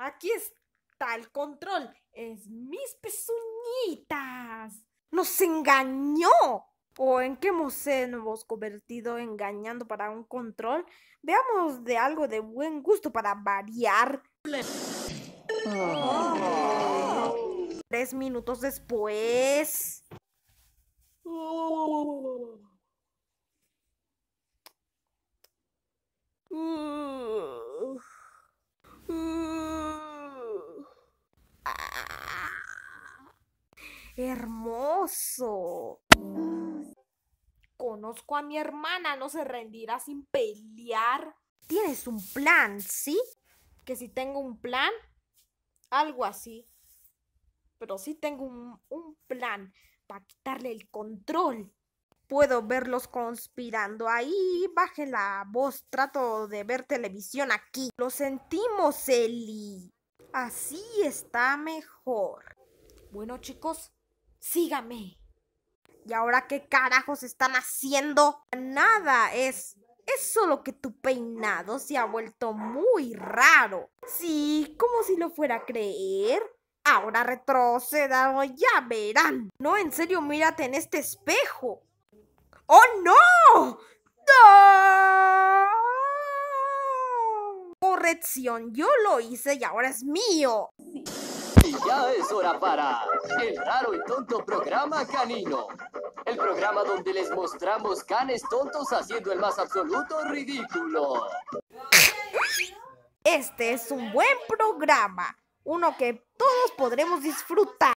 Aquí está el control. Es mis pezuñitas. ¡Nos engañó! ¿O en qué nos hemos convertido engañando para un control? Veamos de algo de buen gusto para variar. Oh. Tres minutos después. Hermoso. Conozco a mi hermana, no se rendirá sin pelear. Tienes un plan, ¿sí? Que si tengo un plan, algo así. Pero sí tengo un, un plan para quitarle el control. Puedo verlos conspirando ahí. Baje la voz. Trato de ver televisión aquí. Lo sentimos, Eli. Así está mejor. Bueno, chicos, Sígame. ¿Y ahora qué carajos están haciendo? Nada, es... Es solo que tu peinado se ha vuelto muy raro. Sí, como si lo fuera a creer. Ahora retroceda oh, ya verán. No, en serio, mírate en este espejo. ¡Oh, no! ¡No! Corrección, yo lo hice y ahora es mío. Ya es hora para el raro y tonto programa canino. El programa donde les mostramos canes tontos haciendo el más absoluto ridículo. Este es un buen programa, uno que todos podremos disfrutar.